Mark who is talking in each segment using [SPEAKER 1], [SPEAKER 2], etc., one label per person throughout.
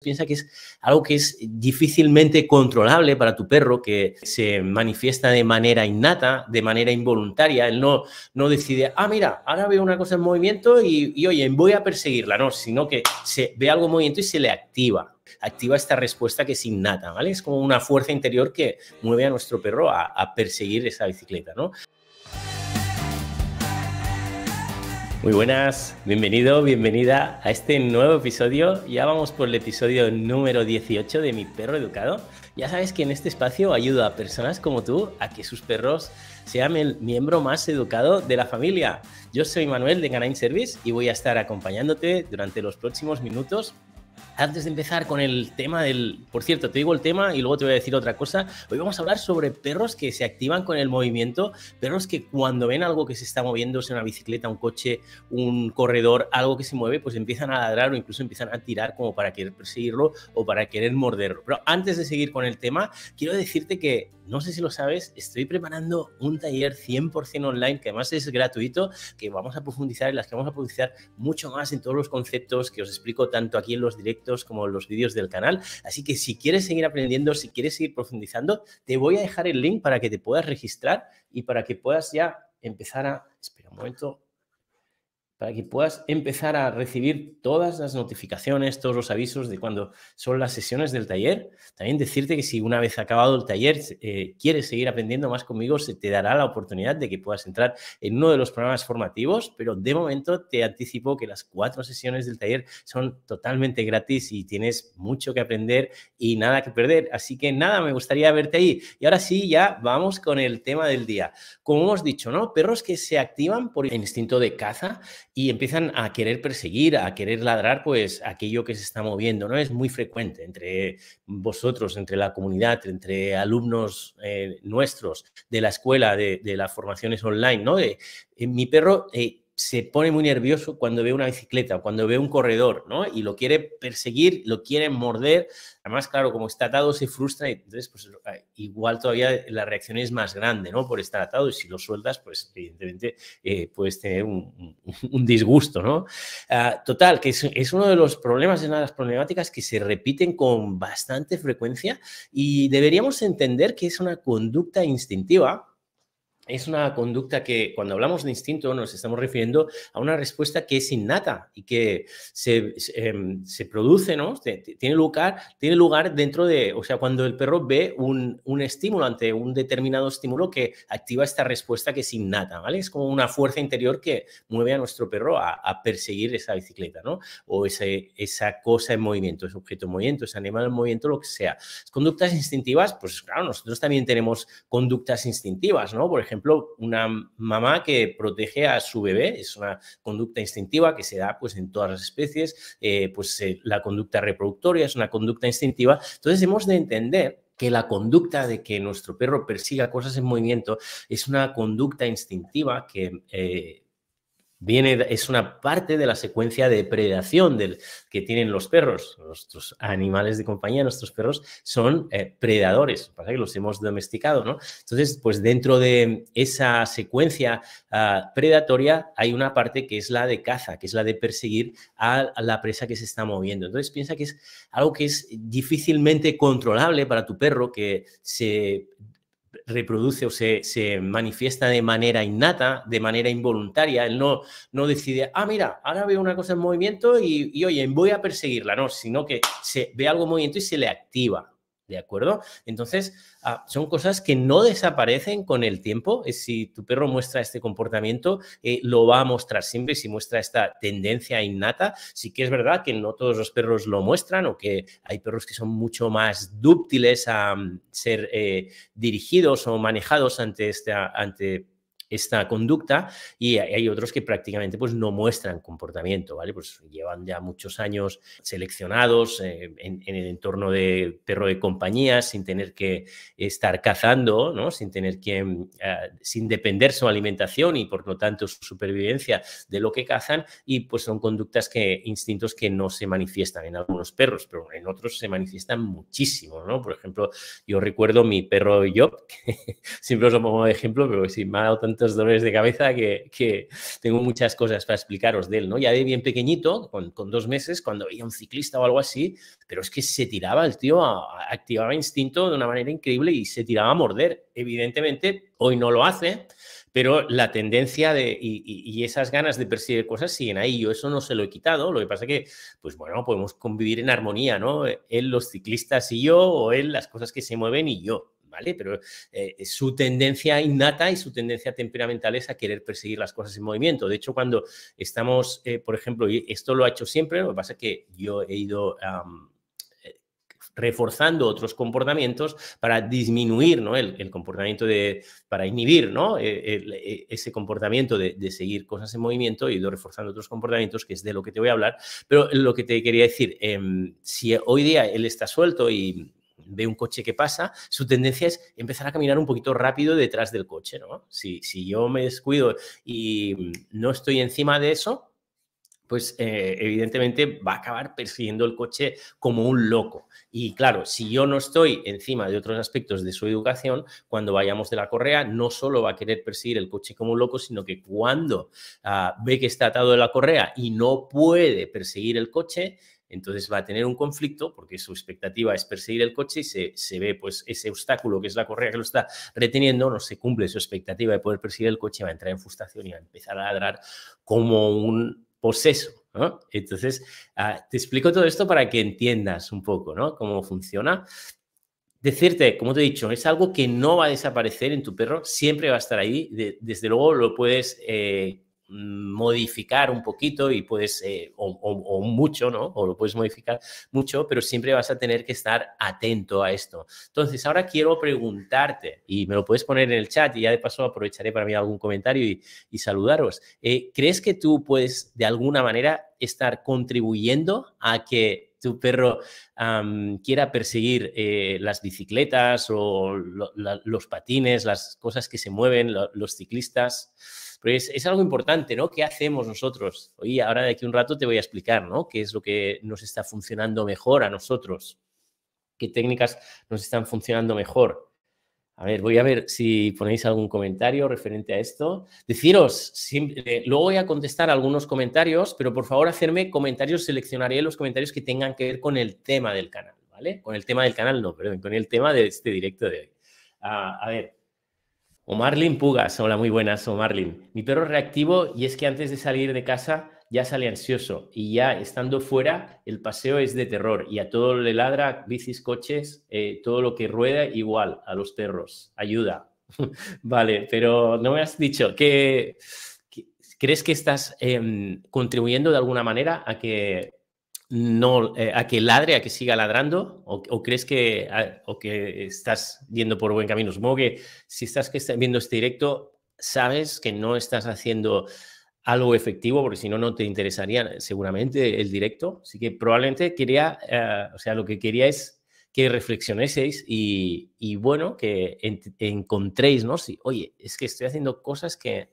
[SPEAKER 1] piensa que es algo que es difícilmente controlable para tu perro, que se manifiesta de manera innata, de manera involuntaria. Él no, no decide, ah, mira, ahora veo una cosa en movimiento y, oye, voy a perseguirla, no, sino que se ve algo en movimiento y se le activa. Activa esta respuesta que es innata, ¿vale? Es como una fuerza interior que mueve a nuestro perro a, a perseguir esa bicicleta, ¿no? Muy buenas, bienvenido, bienvenida a este nuevo episodio. Ya vamos por el episodio número 18 de Mi Perro Educado. Ya sabes que en este espacio ayudo a personas como tú a que sus perros sean el miembro más educado de la familia. Yo soy Manuel de Canine Service y voy a estar acompañándote durante los próximos minutos antes de empezar con el tema del... Por cierto, te digo el tema y luego te voy a decir otra cosa. Hoy vamos a hablar sobre perros que se activan con el movimiento, perros que cuando ven algo que se está moviendo, sea una bicicleta, un coche, un corredor, algo que se mueve, pues empiezan a ladrar o incluso empiezan a tirar como para querer perseguirlo o para querer morderlo. Pero antes de seguir con el tema, quiero decirte que, no sé si lo sabes, estoy preparando un taller 100% online que además es gratuito, que vamos a profundizar, en las que vamos a profundizar mucho más en todos los conceptos que os explico tanto aquí en los directos como los vídeos del canal. Así que si quieres seguir aprendiendo, si quieres seguir profundizando, te voy a dejar el link para que te puedas registrar y para que puedas ya empezar a... Espera un momento para que puedas empezar a recibir todas las notificaciones, todos los avisos de cuando son las sesiones del taller. También decirte que si una vez acabado el taller eh, quieres seguir aprendiendo más conmigo, se te dará la oportunidad de que puedas entrar en uno de los programas formativos, pero de momento te anticipo que las cuatro sesiones del taller son totalmente gratis y tienes mucho que aprender y nada que perder. Así que nada, me gustaría verte ahí. Y ahora sí, ya vamos con el tema del día. Como hemos dicho, ¿no? Perros que se activan por instinto de caza y empiezan a querer perseguir, a querer ladrar, pues aquello que se está moviendo, ¿no? Es muy frecuente entre vosotros, entre la comunidad, entre alumnos eh, nuestros de la escuela, de, de, las formaciones online, ¿no? De, eh, mi perro eh, se pone muy nervioso cuando ve una bicicleta, cuando ve un corredor, ¿no? Y lo quiere perseguir, lo quiere morder. Además, claro, como está atado, se frustra y entonces, pues, ah, igual todavía la reacción es más grande, ¿no? Por estar atado y si lo sueltas, pues, evidentemente, eh, puedes tener un, disgusto, ¿no? Ah, total, que es, es, uno de los problemas, es una de las problemáticas que se repiten con bastante frecuencia y deberíamos entender que es una conducta instintiva es una conducta que cuando hablamos de instinto nos estamos refiriendo a una respuesta que es innata y que se, em, produce, ¿no? Tiene lugar, tiene lugar dentro de, o sea, cuando el perro ve un, estímulo ante un determinado estímulo que activa esta respuesta que es innata, ¿vale? Es como una fuerza interior que mueve a nuestro perro a, perseguir esa bicicleta, ¿no? O ese, esa cosa en movimiento, ese objeto en movimiento, ese animal en movimiento, lo que sea. Conductas instintivas, pues claro, nosotros también tenemos conductas instintivas, ¿no? Por ejemplo, ejemplo, una mamá que protege a su bebé, es una conducta instintiva que se da pues, en todas las especies, eh, pues eh, la conducta reproductoria es una conducta instintiva. Entonces hemos de entender que la conducta de que nuestro perro persiga cosas en movimiento es una conducta instintiva que... Eh, es una parte de la secuencia de predación que tienen los perros. Nuestros animales de compañía, nuestros perros, son eh, predadores, pasa que los hemos domesticado, ¿no? Entonces, pues dentro de esa secuencia ah, predatoria hay una parte que es la de caza, que es la de perseguir a la presa que se está moviendo. Entonces, piensa que es algo que es difícilmente controlable para tu perro, que se reproduce o se, se, manifiesta de manera innata, de manera involuntaria. Él no, no decide, ah, mira, ahora veo una cosa en movimiento y, y oye, voy a perseguirla. No, sino que se ve algo en movimiento y se le activa. ¿De acuerdo? Entonces, ah, son cosas que no desaparecen con el tiempo. Eh, si tu perro muestra este comportamiento, eh, lo va a mostrar siempre. Si muestra esta tendencia innata, sí que es verdad que no todos los perros lo muestran o que hay perros que son mucho más dúctiles a mm, ser eh, dirigidos o manejados ante, este, ante esta conducta y hay otros que prácticamente pues no muestran comportamiento, ¿vale? Pues llevan ya muchos años seleccionados eh, en, el entorno de perro de compañía sin tener que estar cazando, ¿no? Sin tener que, mm, ah, sin depender su alimentación y por lo tanto su supervivencia de lo que cazan y pues son conductas que, instintos que no se manifiestan en algunos perros, pero en otros se manifiestan muchísimo, ¿no? Por ejemplo, yo recuerdo mi perro Job, que siempre os lo pongo de ejemplo, pero si me ha dado tanto dolores de cabeza que, tengo muchas cosas para explicaros de él, ¿no? Ya de bien pequeñito, con, dos meses, cuando veía un ciclista o algo así, pero es que se tiraba el tío, activaba instinto de una manera increíble y se tiraba a morder. Evidentemente, hoy no lo hace, pero la tendencia de, y, y, esas ganas de perseguir cosas siguen ahí. Yo eso no se lo he quitado. Lo que pasa es que, pues bueno, podemos convivir en armonía, ¿no? Él, los ciclistas y yo, o él, las cosas que se mueven y yo. ¿vale? Pero eh, su tendencia innata y su tendencia temperamental es a querer perseguir las cosas en movimiento. De hecho, cuando estamos, eh, por ejemplo, y esto lo ha hecho siempre, lo que pasa es que yo he ido... Eh, reforzando otros comportamientos para disminuir el, comportamiento de, para inhibir ¿no? E, ese comportamiento de, seguir cosas en movimiento, he ido reforzando otros comportamientos, que es de lo que te voy a hablar, pero lo que te quería decir, em, si hoy día él está suelto y ve un coche que pasa, su tendencia es empezar a caminar un poquito rápido detrás del coche, ¿no? Si, si yo me descuido y no estoy encima de eso, pues eh, evidentemente va a acabar persiguiendo el coche como un loco. Y claro, si yo no estoy encima de otros aspectos de su educación, cuando vayamos de la correa, no solo va a querer perseguir el coche como un loco, sino que cuando ah, ve que está atado de la correa y no puede perseguir el coche, entonces va a tener un conflicto porque su expectativa es perseguir el coche y se, ve pues ese obstáculo que es la correa que lo está reteniendo, no se cumple su expectativa de poder perseguir el coche, va a entrar en frustración y va a empezar a ladrar como un poseso. Entonces, ah, te explico todo esto para que entiendas un poco ¿no? cómo funciona. Decirte, como te he dicho, es algo que no va a desaparecer en tu perro, siempre va a estar ahí. desde luego lo puedes eh, Mm, modificar un poquito y puedes, eh, o, mucho, ¿no? O lo puedes modificar mucho, pero siempre vas a tener que estar atento a esto. Entonces, ahora quiero preguntarte, y me lo puedes poner en el chat y ya de paso aprovecharé para mí algún comentario y, saludaros. Eh, ¿Crees que tú puedes de alguna manera estar contribuyendo a que tu perro quiera perseguir eh, las bicicletas o los patines, las cosas que se mueven, los ciclistas? Pero es, algo importante, ¿no? ¿Qué hacemos nosotros? hoy? ahora de aquí un rato te voy a explicar, ¿no? ¿Qué es lo que nos está funcionando mejor a nosotros? ¿Qué técnicas nos están funcionando mejor? A ver, voy a ver si ponéis algún comentario referente a esto. Deciros, eh, luego voy a contestar algunos comentarios, pero por favor hacerme comentarios, seleccionaré los comentarios que tengan que ver con el tema del canal, ¿vale? Con el tema del canal, no, perdón, con el tema de este directo de hoy. Ah, a ver, Omarlin Pugas, hola, muy buenas, Omarlin. Mi perro reactivo y es que antes de salir de casa ya sale ansioso y ya estando fuera el paseo es de terror y a todo le ladra, bicis, coches, eh, todo lo que rueda igual a los perros. Ayuda. vale, pero no me has dicho que... ¿Crees que estás em, contribuyendo de alguna manera a que no eh, a que ladre, a que siga ladrando? ¿O, crees que, ah, o que estás yendo por buen camino? Supongo que si estás, que viendo este directo, sabes que no estás haciendo algo efectivo, porque si no, no te interesaría seguramente el directo. Así que probablemente quería, eh, o sea, lo que quería es que reflexionéis y, y bueno, que encontréis, ¿no? Si, oye, es que estoy haciendo cosas que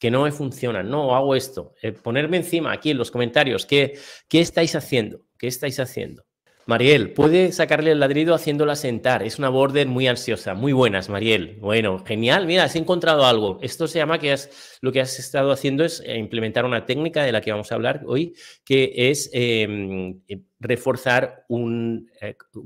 [SPEAKER 1] que no me funcionan, no hago esto. Eh, ponerme encima aquí en los comentarios qué, qué estáis haciendo, qué estáis haciendo. Mariel, puede sacarle el ladrido haciéndola sentar. Es una border muy ansiosa. Muy buenas, Mariel. Bueno, genial. Mira, has encontrado algo. Esto se llama que has, lo que has estado haciendo es eh, implementar una técnica de la que vamos a hablar hoy, que es em, eh, reforzar un,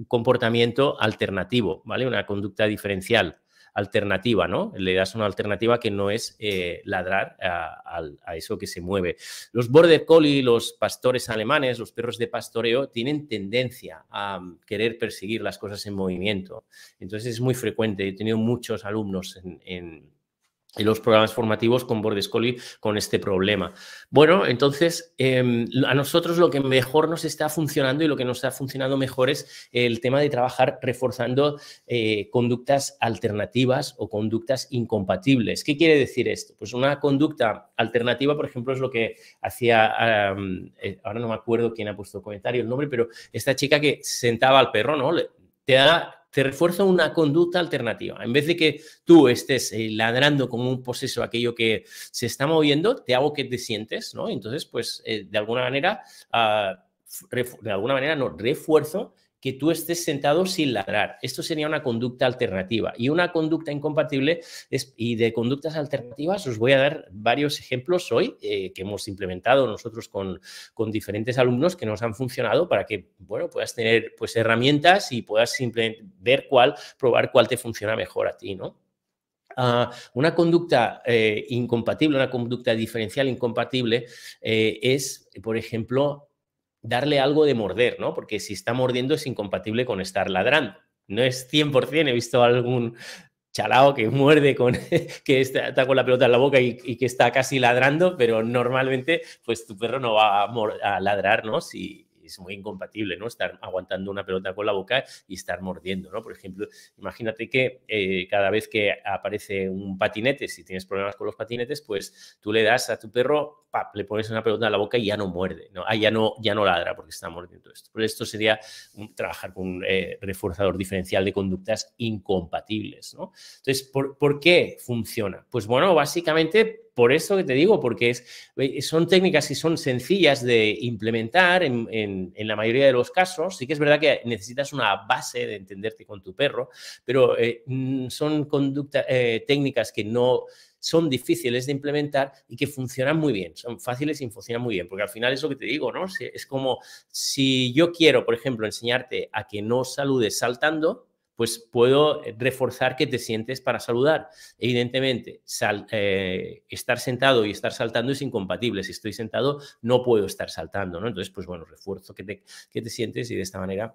[SPEAKER 1] comportamiento alternativo, ¿vale? Una conducta diferencial alternativa, ¿no? Le das una alternativa que no es eh, ladrar a, eso que se mueve. Los border collie, los pastores alemanes, los perros de pastoreo, tienen tendencia a mm, querer perseguir las cosas en movimiento. Entonces es muy frecuente. He tenido muchos alumnos en y los programas formativos con Bordescoli con este problema. Bueno, entonces, em, a nosotros lo que mejor nos está funcionando y lo que nos está funcionando mejor es el tema de trabajar reforzando eh, conductas alternativas o conductas incompatibles. ¿Qué quiere decir esto? Pues una conducta alternativa, por ejemplo, es lo que hacía, eh, ahora no me acuerdo quién ha puesto comentario, el nombre, pero esta chica que sentaba al perro, ¿no? Le, te da te refuerzo una conducta alternativa. En vez de que tú estés eh, ladrando como un poseso aquello que se está moviendo, te hago que te sientes, ¿no? Entonces, pues, eh, de alguna manera, ah, de alguna manera, no, refuerzo que tú estés sentado sin ladrar. Esto sería una conducta alternativa. Y una conducta incompatible es, y de conductas alternativas os voy a dar varios ejemplos hoy eh, que hemos implementado nosotros con, con, diferentes alumnos que nos han funcionado para que, bueno, puedas tener pues herramientas y puedas simplemente ver cuál, probar cuál te funciona mejor a ti, ¿no? Ah, una conducta eh, incompatible, una conducta diferencial incompatible eh, es, por ejemplo, darle algo de morder, ¿no? Porque si está mordiendo es incompatible con estar ladrando. No es 100%, he visto algún chalao que muerde con, que está, con la pelota en la boca y, que está casi ladrando, pero normalmente pues tu perro no va a, a ladrar, ¿no? es muy incompatible, ¿no? Estar aguantando una pelota con la boca y estar mordiendo, ¿no? Por ejemplo, imagínate que eh, cada vez que aparece un patinete, si tienes problemas con los patinetes, pues tú le das a tu perro, le pones una pelota en la boca y ya no muerde, ¿no? Ah, ya no, ya no ladra porque está mordiendo esto. por esto sería trabajar con un eh, reforzador diferencial de conductas incompatibles, Entonces, ¿por qué funciona? Pues bueno, básicamente por eso que te digo, porque son técnicas y son sencillas de implementar en, la mayoría de los casos. Sí que es verdad que necesitas una base de entenderte con tu perro, pero eh, mm, son conducta, eh, técnicas que no son difíciles de implementar y que funcionan muy bien, son fáciles y funcionan muy bien, porque al final es lo que te digo, ¿no? Es como si yo quiero, por ejemplo, enseñarte a que no saludes saltando, pues puedo eh, reforzar que te sientes para saludar. Evidentemente, eh, estar sentado y estar saltando es incompatible. Si estoy sentado, no puedo estar saltando, ¿no? Entonces, pues bueno, refuerzo que te, sientes y de esta manera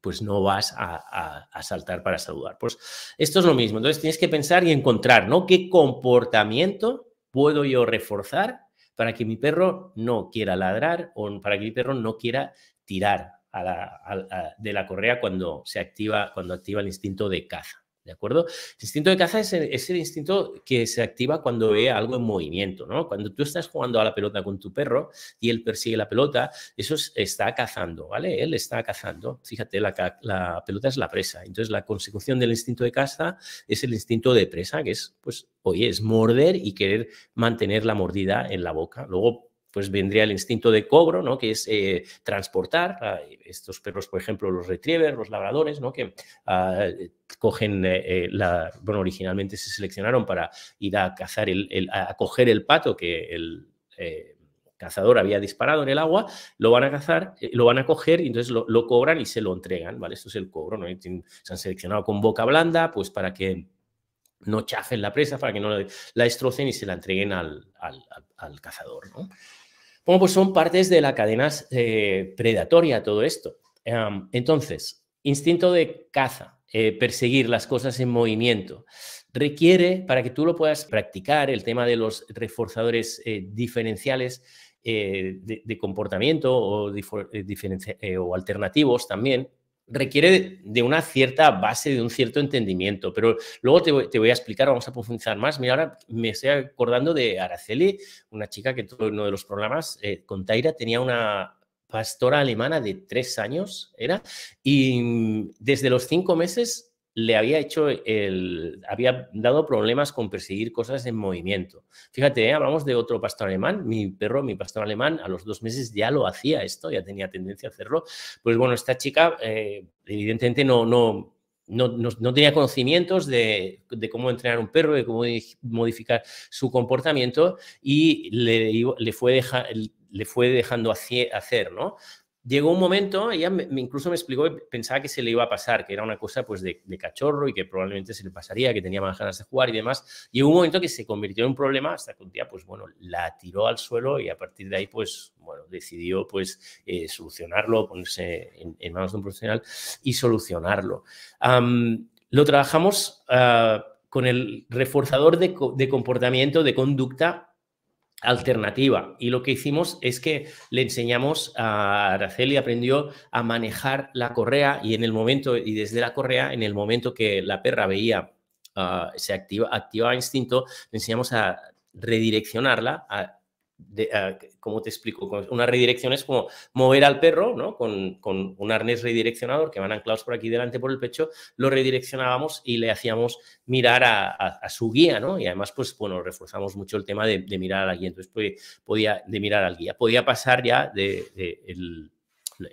[SPEAKER 1] pues no vas a, saltar para saludar. Pues esto es lo mismo. Entonces tienes que pensar y encontrar, ¿no? ¿Qué comportamiento puedo yo reforzar para que mi perro no quiera ladrar o para que mi perro no quiera tirar la, de la correa cuando se activa, cuando activa el instinto de caza. ¿De acuerdo? El instinto de caza es el, instinto que se activa cuando ve algo en movimiento, ¿no? Cuando tú estás jugando a la pelota con tu perro y él persigue la pelota, eso está cazando, ¿vale? Él está cazando. Fíjate, la, la pelota es la presa. Entonces, la consecución del instinto de caza es el instinto de presa, que es, pues, oye, es morder y querer mantener la mordida en la boca. Luego, pues vendría el instinto de cobro, ¿no? que es eh, transportar a estos perros, por ejemplo, los retrievers, los labradores, ¿no? que ah, cogen, eh, eh, la, bueno, originalmente se seleccionaron para ir a cazar, el, a coger el pato que el... cazador había disparado en el agua, lo van a cazar, lo van a coger y entonces lo, cobran y se lo entregan, ¿vale? Esto es el cobro, ¿no? se han seleccionado con boca blanda, pues para que no chafen la presa, para que no la, destrocen y se la entreguen al, cazador, ¿no? pues son partes de la cadena eh, predatoria todo esto. entonces, instinto de caza, eh, perseguir las cosas en movimiento, requiere, para que tú lo puedas practicar, el tema de los reforzadores eh, diferenciales de, comportamiento o, o alternativos también, requiere de una cierta base, de un cierto entendimiento, pero luego te voy, a explicar, vamos a profundizar más. Mira, ahora me estoy acordando de Araceli, una chica que todo uno de los programas eh, con Taira tenía una pastora alemana de tres años, era, y desde los cinco meses le había hecho el, había dado problemas con perseguir cosas en movimiento. Fíjate, ¿eh? hablamos de otro pastor alemán, mi perro, mi pastor alemán, a los dos meses ya lo hacía esto, ya tenía tendencia a hacerlo. Pues bueno, esta chica eh, evidentemente no, no, no, no, tenía conocimientos de, de, cómo entrenar un perro, de cómo modificar su comportamiento y le, le, fue, le fue dejando hacer, ¿no? llegó un momento, ella incluso me explicó que pensaba que se le iba a pasar, que era una cosa pues de, cachorro y que probablemente se le pasaría, que tenía más ganas de jugar y demás. Llegó un momento que se convirtió en un problema hasta que un día, pues bueno, la tiró al suelo y a partir de ahí, pues bueno, decidió pues eh, solucionarlo, ponerse en, manos de un profesional y solucionarlo. lo trabajamos ah, con el reforzador de comportamiento, de conducta alternativa. Y lo que hicimos es que le enseñamos a Araceli, aprendió a manejar la correa y en el momento, y desde la correa, en el momento que la perra veía, ah, se activa, activaba instinto, le enseñamos a redireccionarla, de, ah, ¿cómo te explico? Una redirección es como mover al perro, ¿no? Con, un arnés redireccionador que van anclados por aquí delante por el pecho, lo redireccionábamos y le hacíamos mirar a, su guía, ¿no? Y además, pues, bueno, reforzamos mucho el tema de, mirar al guía. Entonces, podía, de mirar al guía. Podía pasar ya de, de el,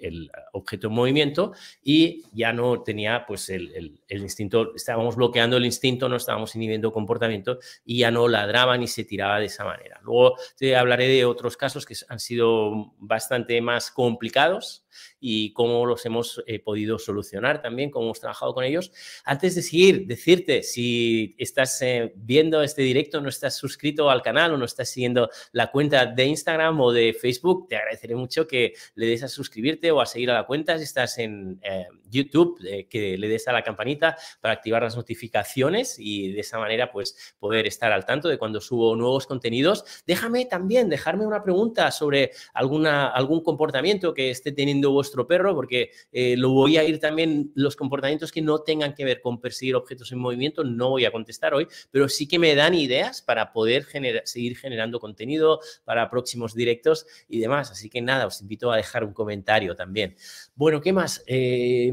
[SPEAKER 1] el eh, objeto en movimiento y ya no tenía pues el, instinto, estábamos bloqueando el instinto, no estábamos inhibiendo comportamiento y ya no ladraba ni se tiraba de esa manera. Luego te hablaré de otros casos que han sido bastante más complicados y cómo los hemos eh, podido solucionar también, cómo hemos trabajado con ellos. Antes de seguir, decirte, si estás eh, viendo este directo, no estás suscrito al canal o no estás siguiendo la cuenta de Instagram o de Facebook, te agradeceré mucho que le des a suscribirte o a seguir a la cuenta si estás en... Eh, YouTube, eh, que le des a la campanita para activar las notificaciones y de esa manera pues poder estar al tanto de cuando subo nuevos contenidos. Déjame también, dejarme una pregunta sobre alguna, algún comportamiento que esté teniendo vuestro perro, porque eh, lo voy a ir también, los comportamientos que no tengan que ver con perseguir objetos en movimiento, no voy a contestar hoy, pero sí que me dan ideas para poder seguir generando contenido para próximos directos y demás. Así que nada, os invito a dejar un comentario también. Bueno, ¿qué más? Eh,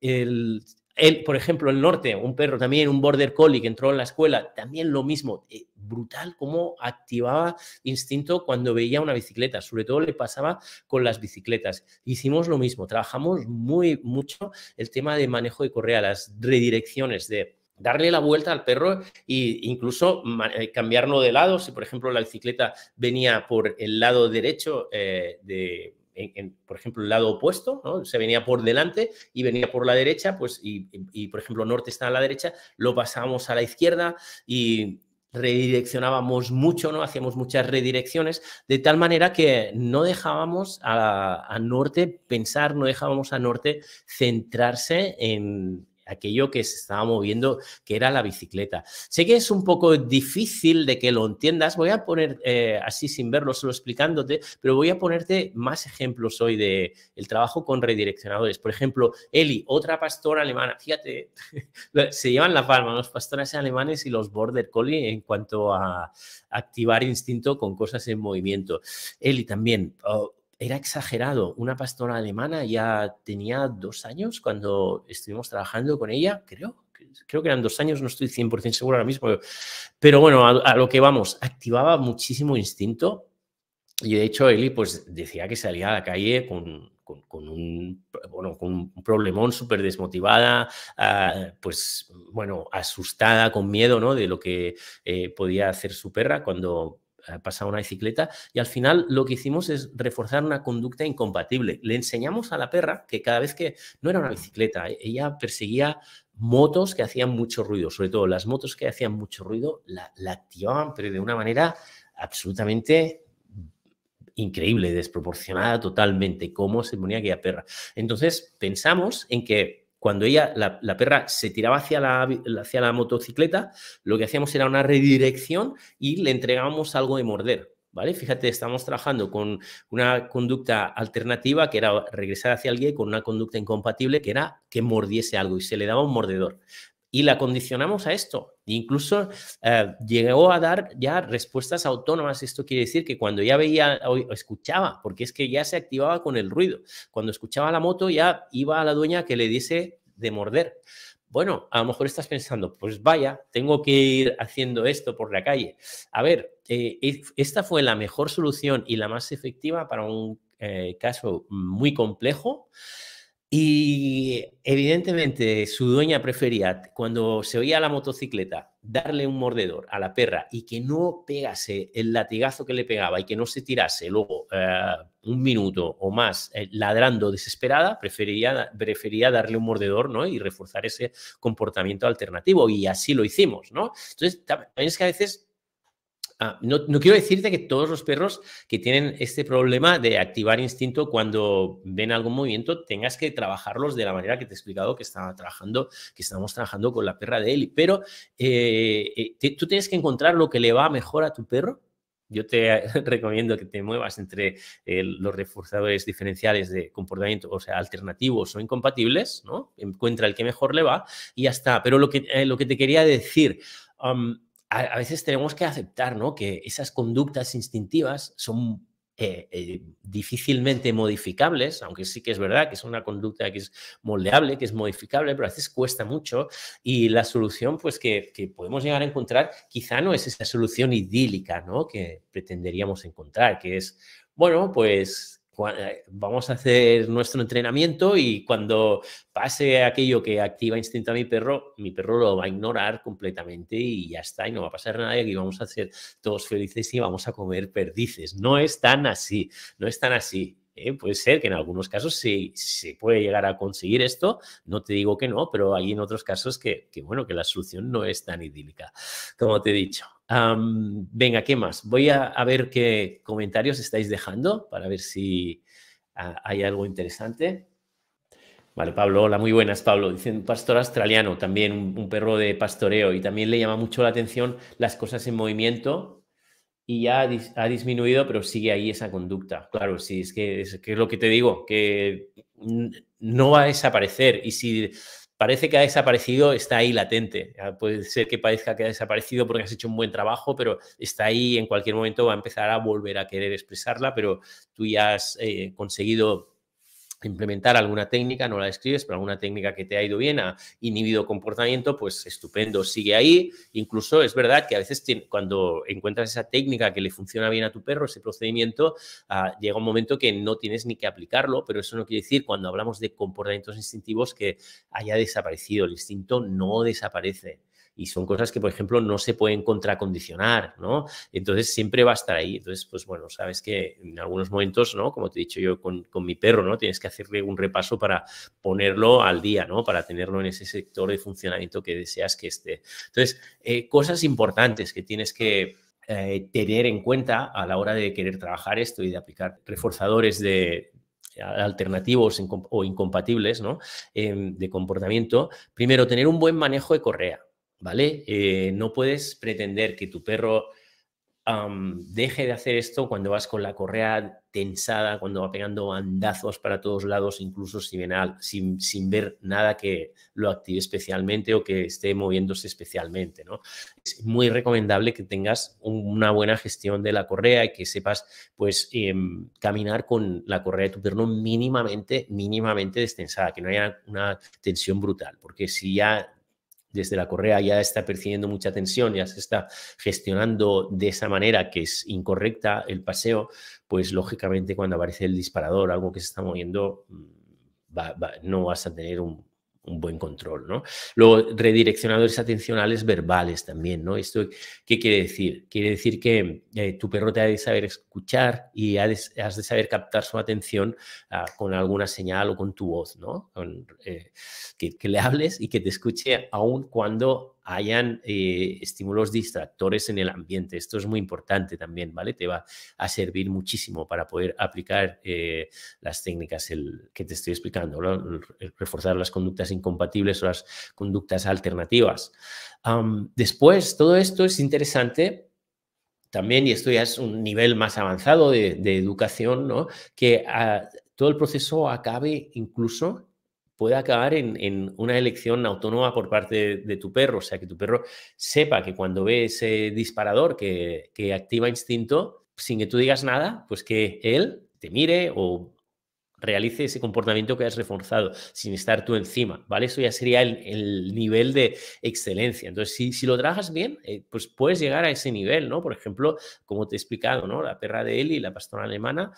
[SPEAKER 1] eh, el, por ejemplo, el norte, un perro también, un border collie que entró en la escuela, también lo mismo. Eh, brutal cómo activaba instinto cuando veía una bicicleta. Sobre todo le pasaba con las bicicletas. Hicimos lo mismo. Trabajamos muy mucho el tema de manejo de correa, las redirecciones de darle la vuelta al perro e incluso eh, cambiarlo de lado. Si, por ejemplo, la bicicleta venía por el lado derecho de por ejemplo, el lado opuesto, se venía por delante y venía por la derecha, pues, y, por ejemplo, norte está a la derecha, lo pasábamos a la izquierda y redireccionábamos mucho, ¿no? Hacíamos muchas redirecciones, de tal manera que no dejábamos a norte pensar, no dejábamos a norte centrarse en, aquello que se estaba moviendo, que era la bicicleta. Sé que es un poco difícil de que lo entiendas, voy a poner eh, así sin verlo, solo explicándote, pero voy a ponerte más ejemplos hoy de el trabajo con redireccionadores. Por ejemplo, Eli, otra pastora alemana, fíjate, se llevan la palma los pastores alemanes y los border collie en cuanto a activar instinto con cosas en movimiento. Eli también, oh, era exagerado. Una pastora alemana ya tenía dos años cuando estuvimos trabajando con ella, creo. Creo que eran dos años, no estoy 100% seguro ahora mismo. Pero bueno, a, lo que vamos, activaba muchísimo instinto. Y de hecho, Eli pues, decía que salía a la calle con, un, bueno, con un problemón súper desmotivada, pues bueno, asustada, con miedo ¿no? de lo que eh, podía hacer su perra cuando eh, Pasaba una bicicleta y al final lo que hicimos es reforzar una conducta incompatible. Le enseñamos a la perra que cada vez que no era una bicicleta, e, ella perseguía motos que hacían mucho ruido, sobre todo las motos que hacían mucho ruido la, la activaban, pero de una manera absolutamente increíble, desproporcionada totalmente, cómo se ponía aquella perra. Entonces pensamos en que cuando ella, la, perra, se tiraba hacia la, hacia la motocicleta, lo que hacíamos era una redirección y le entregábamos algo de morder. ¿Vale? Fíjate, estamos trabajando con una conducta alternativa que era regresar hacia alguien con una conducta incompatible que era que mordiese algo y se le daba un mordedor y la condicionamos a esto. incluso eh, llegó a dar ya respuestas autónomas. Esto quiere decir que cuando ya veía o escuchaba, porque es que ya se activaba con el ruido, cuando escuchaba la moto ya iba a la dueña que le dice de morder. Bueno, a lo mejor estás pensando, pues vaya, tengo que ir haciendo esto por la calle. A ver, eh, esta fue la mejor solución y la más efectiva para un eh, caso muy complejo y evidentemente su dueña prefería, cuando se oía la motocicleta, darle un mordedor a la perra y que no pegase el latigazo que le pegaba y que no se tirase luego eh, un minuto o más eh, ladrando desesperada, prefería, prefería darle un mordedor ¿no? y reforzar ese comportamiento alternativo. Y así lo hicimos. ¿no? Entonces, es que a veces Ah, no, quiero decirte que todos los perros que tienen este problema de activar instinto cuando ven algún movimiento tengas que trabajarlos de la manera que te he explicado que estaba trabajando, que estamos trabajando con la perra de Eli. Pero eh, eh, tú tienes que encontrar lo que le va mejor a tu perro. Yo te recomiendo que te muevas entre eh, los reforzadores diferenciales de comportamiento, o sea, alternativos o incompatibles, ¿no? Encuentra el que mejor le va y ya está. Pero lo que, lo que te quería decir, a, veces tenemos que aceptar ¿no? que esas conductas instintivas son eh, eh, difícilmente modificables, aunque sí que es verdad que es una conducta que es moldeable, que es modificable, pero a veces cuesta mucho y la solución pues que, que podemos llegar a encontrar quizá no es esa solución idílica ¿no? que pretenderíamos encontrar, que es, bueno, pues eh, vamos a hacer nuestro entrenamiento y cuando pase aquello que activa instinto a mi perro, mi perro lo va a ignorar completamente y ya está, y no va a pasar nada y vamos a ser todos felices y vamos a comer perdices. No es tan así, no es tan así. Eh, puede ser que en algunos casos se, se puede llegar a conseguir esto, no te digo que no, pero hay en otros casos que, bueno, que la solución no es tan idílica, como te he dicho. venga, ¿qué más? Voy a, ver qué comentarios estáis dejando para ver si ah, hay algo interesante. Vale, Pablo, hola, muy buenas, Pablo. Dicen pastor australiano, también un perro de pastoreo y también le llama mucho la atención las cosas en movimiento y ya ha, disminuido, pero sigue ahí esa conducta. Claro, sí, es que, es lo que te digo, que no va a desaparecer y si parece que ha desaparecido, está ahí latente. Puede ser que parezca que ha desaparecido porque has hecho un buen trabajo, pero está ahí, en cualquier momento va a empezar a volver a querer expresarla, pero tú ya has eh, conseguido implementar alguna técnica, no la escribes, pero alguna técnica que te ha ido bien, ha inhibido comportamiento, pues estupendo, sigue ahí. Incluso es verdad que a veces cuando encuentras esa técnica que le funciona bien a tu perro, ese procedimiento, ah, llega un momento que no tienes ni que aplicarlo, pero eso no quiere decir cuando hablamos de comportamientos instintivos que haya desaparecido. El instinto no desaparece y son cosas que, por ejemplo, no se pueden contracondicionar, ¿no? Entonces siempre va a estar ahí. Entonces, pues bueno, sabes que en algunos momentos, ¿no? Como te he dicho yo con, mi perro, ¿no? Tienes que hacerle un repaso para ponerlo al día, ¿no? Para tenerlo en ese sector de funcionamiento que deseas que esté. Entonces, eh, cosas importantes que tienes que eh, tener en cuenta a la hora de querer trabajar esto y de aplicar reforzadores de, alternativos o incompatibles ¿no? Em, de comportamiento. Primero, tener un buen manejo de correa. ¿vale? Eh, no puedes pretender que tu perro deje de hacer esto cuando vas con la correa tensada, cuando va pegando andazos para todos lados, incluso sin, ver nada que lo active especialmente o que esté moviéndose especialmente, ¿no? Es muy recomendable que tengas una buena gestión de la correa y que sepas, pues, em, caminar con la correa de tu perro mínimamente, mínimamente destensada, que no haya una tensión brutal, porque si ya desde la correa ya está percibiendo mucha tensión, ya se está gestionando de esa manera que es incorrecta el paseo, pues lógicamente cuando aparece el disparador, algo que se está moviendo, mm, no vas a tener un, un buen control, ¿no? Luego, redireccionadores atencionales verbales también, ¿no? ¿Esto qué quiere decir? Quiere decir que eh, tu perro te ha de saber escuchar y has de saber captar su atención ah, con alguna señal o con tu voz, ¿no? Eh, que, le hables y que te escuche aún cuando hayan eh, estímulos distractores en el ambiente. Esto es muy importante también, ¿vale? Te va a servir muchísimo para poder aplicar eh, las técnicas que te estoy explicando, reforzar las conductas incompatibles o las conductas alternativas. después, todo esto es interesante también, y esto ya es un nivel más avanzado de, educación, ¿no? Que ah, todo el proceso acabe incluso puede acabar en, una elección autónoma por parte de, tu perro. O sea, que tu perro sepa que cuando ve ese disparador que, que activa instinto, sin que tú digas nada, pues que él te mire o realice ese comportamiento que has reforzado sin estar tú encima, ¿vale? Eso ya sería el, nivel de excelencia. Entonces, si, lo trabajas bien, eh, pues puedes llegar a ese nivel, ¿no? Por ejemplo, como te he explicado, ¿no? La perra de Eli, la pastora alemana,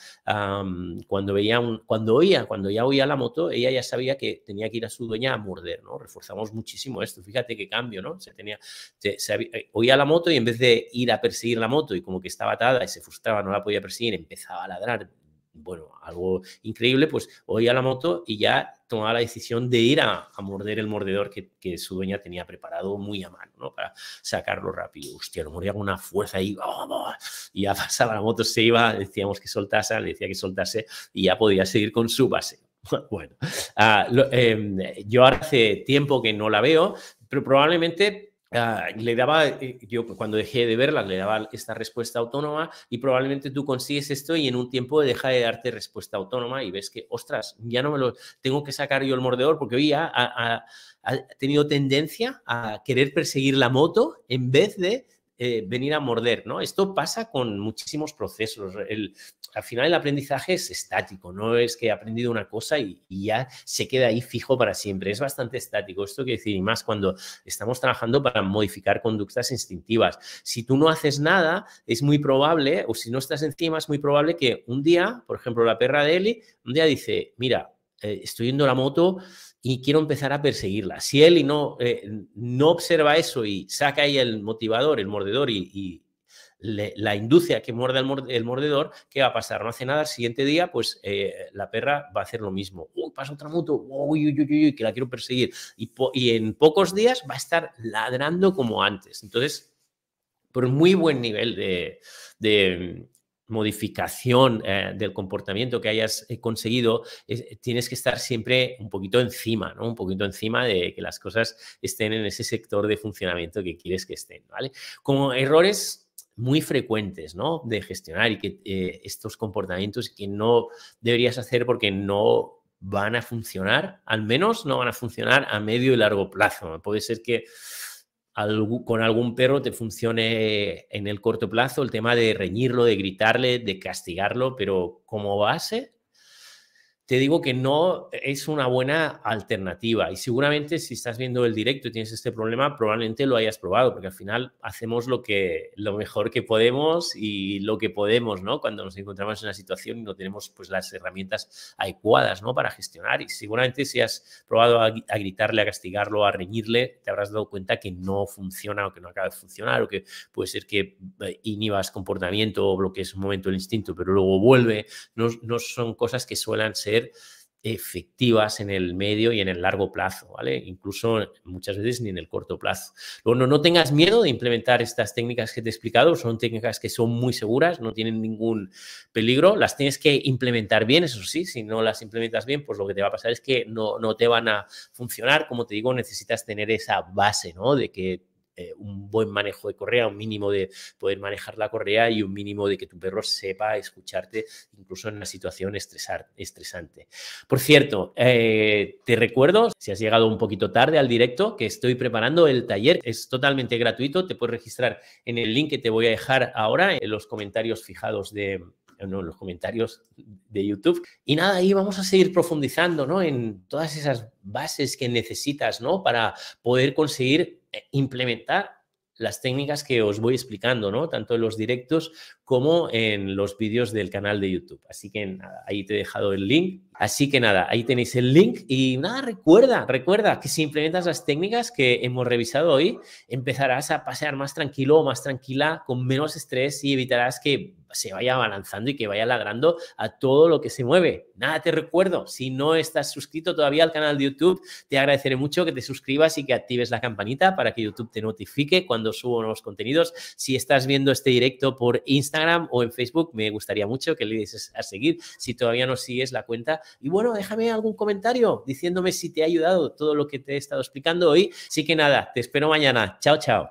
[SPEAKER 1] cuando veía cuando oía, cuando ya oía la moto, ella ya sabía que tenía que ir a su dueña a morder, ¿no? Reforzamos muchísimo esto. Fíjate qué cambio, ¿no? Se tenía, se, eh, oía la moto y en vez de ir a perseguir la moto y como que estaba atada y se frustraba, no la podía perseguir, empezaba a ladrar, bueno, algo increíble, pues hoy a la moto y ya tomaba la decisión de ir a, morder el mordedor que, su dueña tenía preparado muy a mano, ¿no? Para sacarlo rápido. Hostia, lo moría con una fuerza ahí, ¡oh, Y ya pasaba la moto, se iba, decíamos que soltase, le decía que soltase y ya podía seguir con su base. Bueno, ah, em, yo hace tiempo que no la veo, pero probablemente Ah, le daba, eh, yo cuando dejé de verla, le daba esta respuesta autónoma y probablemente tú consigues esto y en un tiempo deja de darte respuesta autónoma y ves que, ostras, ya no me lo tengo que sacar yo el mordedor porque hoy ya ha tenido tendencia a querer perseguir la moto en vez de eh, venir a morder, ¿no? Esto pasa con muchísimos procesos. al final el aprendizaje es estático, no es que he aprendido una cosa y, ya se queda ahí fijo para siempre. Es bastante estático. Esto quiere decir, y más cuando estamos trabajando para modificar conductas instintivas. Si tú no haces nada, es muy probable, o si no estás encima, es muy probable que un día, por ejemplo, la perra de Eli, un día dice, mira, eh, estoy yendo a la moto, y quiero empezar a perseguirla. Si él no, eh, no observa eso y saca ahí el motivador, el mordedor y, la induce a que muerda el, mordedor, ¿qué va a pasar? No hace nada, al siguiente día, pues eh, la perra va a hacer lo mismo. Uy, pasa otra moto, uy, uy, uy, uy, que la quiero perseguir. Y, y en pocos días va a estar ladrando como antes. Entonces, por muy buen nivel de modificación eh, del comportamiento que hayas eh, conseguido, tienes que estar siempre un poquito encima, ¿no? Un poquito encima de que las cosas estén en ese sector de funcionamiento que quieres que estén, ¿vale? Como errores muy frecuentes, ¿no? De gestionar y que eh, estos comportamientos que no deberías hacer porque no van a funcionar, al menos no van a funcionar a medio y largo plazo. Puede ser que con algún perro te funcione en el corto plazo el tema de reñirlo, de gritarle, de castigarlo, pero como base te digo que no e, es una buena alternativa. Y seguramente si estás viendo el directo y tienes este problema, probablemente lo hayas probado, porque al final hacemos lo, que, lo mejor que podemos y lo que podemos, ¿no? Cuando nos encontramos en una situación y no tenemos pues, las herramientas adecuadas, ¿no? Para gestionar. Y seguramente si has probado a, gritarle, a castigarlo, a reñirle, te habrás dado cuenta que no funciona o que no acaba de funcionar o que puede ser que eh, inhibas comportamiento o bloquees un momento el instinto, pero luego vuelve. No, no son cosas que suelen ser efectivas en el medio y en el largo plazo, ¿vale? Incluso muchas veces ni en el corto plazo. Luego, no, no tengas miedo de implementar estas técnicas que te he explicado, son técnicas que son muy seguras, no tienen ningún peligro, las tienes que implementar bien, eso sí, si no las implementas bien, pues lo que te va a pasar es que no, no te van a funcionar, como te digo, necesitas tener esa base, ¿no? De que eh, un buen manejo de correa, un mínimo de poder manejar la correa y un mínimo de que tu perro sepa escucharte incluso en una situación estresante. Por cierto, eh, te recuerdo, si has llegado un poquito tarde al directo, que estoy preparando el taller, es totalmente gratuito, te puedes registrar en el link que te voy a dejar ahora en los comentarios fijados de, en los comentarios de YouTube. Y nada, ahí vamos a seguir profundizando ¿no? en todas esas bases que necesitas ¿no? para poder conseguir eh, implementar las técnicas que os voy explicando, ¿no? Tanto en los directos como en los vídeos del canal de YouTube. Así que nada, ahí te he dejado el link. Así que nada, ahí tenéis el link y nada, recuerda, recuerda que si implementas las técnicas que hemos revisado hoy, empezarás a pasear más tranquilo o más tranquila, con menos estrés y evitarás que se vaya avanzando y que vaya ladrando a todo lo que se mueve. Nada, te recuerdo, si no estás suscrito todavía al canal de YouTube, te agradeceré mucho que te suscribas y que actives la campanita para que YouTube te notifique cuando subo nuevos contenidos. Si estás viendo este directo por Instagram, Instagram o en Facebook. Me gustaría mucho que le des a seguir si todavía no sigues la cuenta. Y bueno, déjame algún comentario diciéndome si te ha ayudado todo lo que te he estado explicando hoy. Así que nada, te espero mañana. Chao, chao.